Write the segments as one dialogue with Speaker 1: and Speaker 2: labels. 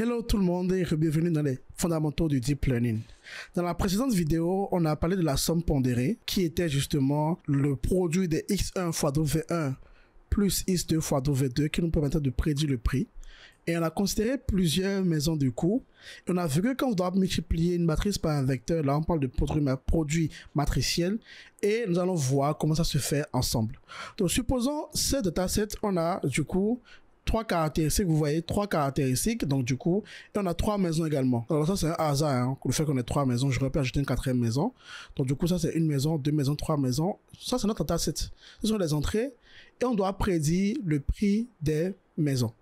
Speaker 1: Hello tout le monde et bienvenue dans les fondamentaux du deep learning. Dans la précédente vidéo, on a parlé de la somme pondérée qui était justement le produit des x1 fois v 1 plus x2 fois v 2 qui nous permettait de prédire le prix. Et on a considéré plusieurs maisons de coup. Et on a vu que quand on doit multiplier une matrice par un vecteur, là on parle de produit, matriciel. Et nous allons voir comment ça se fait ensemble. Donc supposons ce dataset, on a du coup trois caractéristiques, vous voyez, trois caractéristiques, donc du coup, et on a trois maisons également. Alors ça, c'est un hasard, hein, le fait qu'on ait trois maisons, j'aurais pu ajouter une quatrième maison. Donc du coup, ça, c'est une maison, deux maisons, trois maisons. Ça, c'est notre dataset. Ce sont les entrées, et on doit prédire le prix des maisons.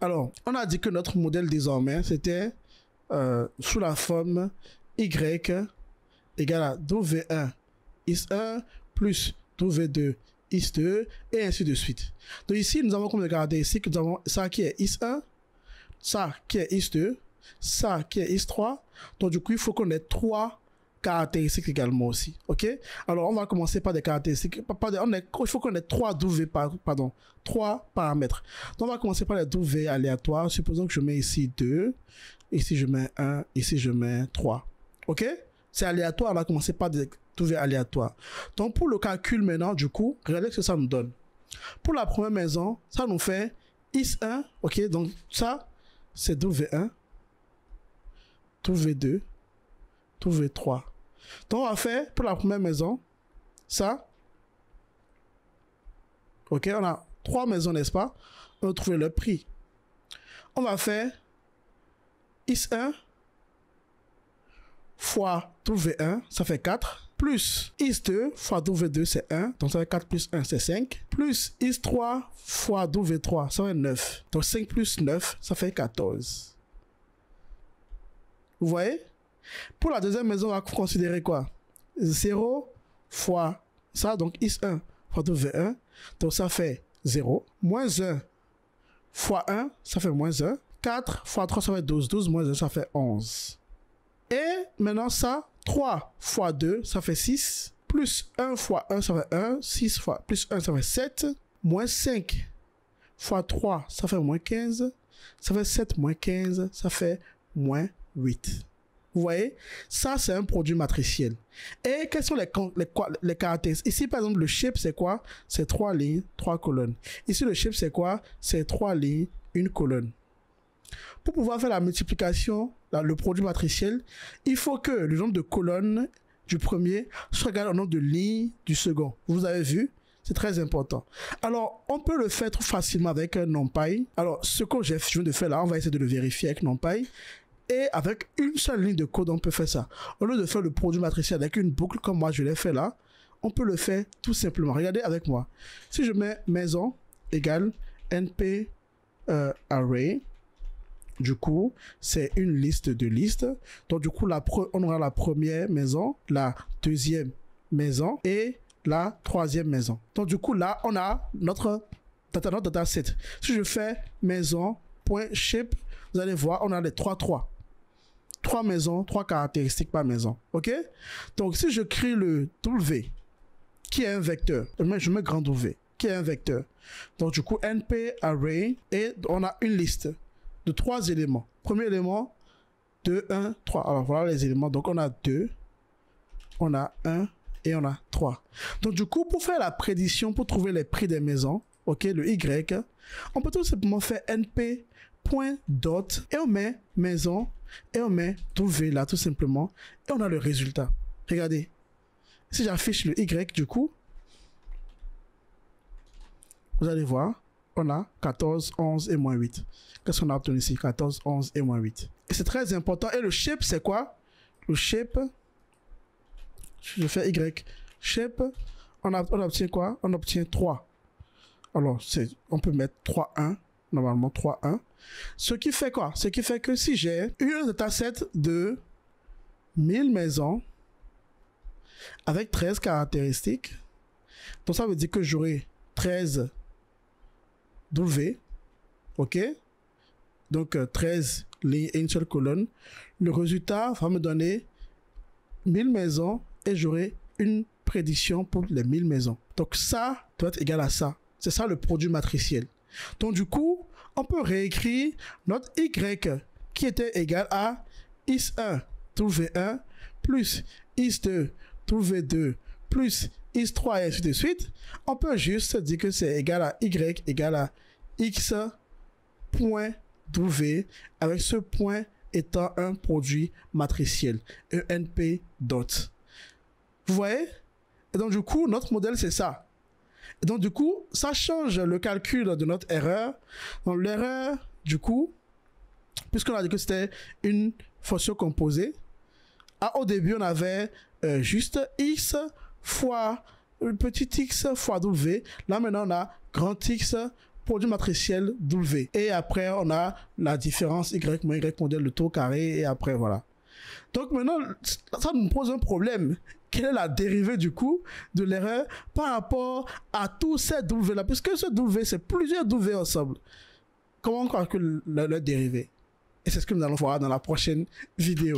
Speaker 1: Alors, on a dit que notre modèle désormais, c'était euh, sous la forme Y égale à v 1 X1 plus v 2 IS2, et ainsi de suite. Donc ici, nous avons comme des ici que nous avons ça qui est IS1, ça qui est IS2, ça qui est IS3. Donc du coup, il faut qu'on ait trois caractéristiques également aussi. OK Alors, on va commencer par des caractéristiques. on il faut qu'on ait trois pardon, trois paramètres. Donc, on va commencer par les W aléatoires. Supposons que je mets ici 2, ici je mets 1, ici je mets 3. OK c'est aléatoire, là, commencez pas de trouver aléatoire. Donc, pour le calcul maintenant, du coup, regardez ce que ça nous donne. Pour la première maison, ça nous fait X1, ok, donc ça, c'est v 1 v 2 v 3 Donc, on va faire, pour la première maison, ça, ok, on a trois maisons, n'est-ce pas On va trouver le prix. On va faire X1, fois v 1 ça fait 4, plus IS2 fois v 2 c'est 1, donc ça fait 4 plus 1, c'est 5, plus x 3 fois v 3 ça fait 9, donc 5 plus 9, ça fait 14. Vous voyez Pour la deuxième maison, on va considérer quoi 0 fois ça, donc IS1 fois v 1 donc ça fait 0, moins 1 fois 1, ça fait moins 1, 4 fois 3, ça fait 12, 12 moins 1, ça fait 11. Et maintenant ça, 3 fois 2, ça fait 6. Plus 1 fois 1, ça fait 1. 6 fois plus 1, ça fait 7. Moins 5 fois 3, ça fait moins 15. Ça fait 7 moins 15, ça fait moins 8. Vous voyez Ça, c'est un produit matriciel. Et quels sont les, les, caractéristiques Ici, par exemple, le shape, c'est quoi C'est 3 lignes, 3 colonnes. Ici, le shape, c'est quoi C'est 3 lignes, 1 colonne. Pour pouvoir faire la multiplication, le produit matriciel, il faut que le nombre de colonnes du premier soit égal au nombre de lignes du second. Vous avez vu c'est très important. Alors, on peut le faire facilement avec un NumPy. Alors, ce que je viens de faire là, on va essayer de le vérifier avec NumPy. Et avec une seule ligne de code, on peut faire ça. Au lieu de faire le produit matriciel avec une boucle comme moi je l'ai fait là, on peut le faire tout simplement. Regardez avec moi. Si je mets maison égale np euh, array du coup, c'est une liste de listes. Donc, du coup, la on aura la première maison, la deuxième maison et la troisième maison. Donc, du coup, là, on a notre data, dataset. Si je fais maison.shape, vous allez voir, on a les trois trois. Trois maisons, trois caractéristiques par maison. OK Donc, si je crée le W, qui est un vecteur, je mets grand V, qui est un vecteur. Donc, du coup, np array, et on a une liste de trois éléments. Premier élément, 2, 1, 3. Alors voilà les éléments. Donc on a 2, on a 1 et on a 3. Donc du coup, pour faire la prédiction, pour trouver les prix des maisons, ok, le Y, on peut tout simplement faire NP et on met maison et on met trouver là tout simplement et on a le résultat. Regardez. Si j'affiche le Y du coup, vous allez voir, on a 14, 11 et moins 8. Qu'est-ce qu'on a obtenu ici 14, 11 et moins 8. Et c'est très important. Et le shape, c'est quoi Le shape, je fais Y. Shape, on, obtient quoi On obtient 3. Alors, on peut mettre 3, 1, normalement 3, 1. Ce qui fait quoi Ce qui fait que si j'ai une dataset de 1000 maisons avec 13 caractéristiques, donc ça veut dire que j'aurai 13 W, ok Donc 13 euh, lignes et une seule colonne. Le résultat va me donner 1000 maisons et j'aurai une prédiction pour les 1000 maisons. Donc ça doit être égal à ça. C'est ça le produit matriciel. Donc du coup, on peut réécrire notre Y qui était égal à is1 tout V1 plus is2 tout V2 plus x3 et ainsi de suite, on peut juste dire que c'est égal à y égal à x point avec ce point étant un produit matriciel, ENP dot. Vous voyez Et donc du coup, notre modèle, c'est ça. donc du coup, ça change le calcul de notre erreur. Donc l'erreur, du coup, puisqu'on a dit que c'était une fonction composée, à ah, au début, on avait euh, juste x fois le petit x fois W. Là maintenant on a grand x produit matriciel W. Et après on a la différence y moins y modèle le taux carré et après voilà. Donc maintenant ça nous pose un problème. Quelle est la dérivée du coup de l'erreur par rapport à tous ces W là Puisque ce W c'est plusieurs W ensemble. Comment on calcule leur dérivée et c'est ce que nous allons voir dans la prochaine vidéo.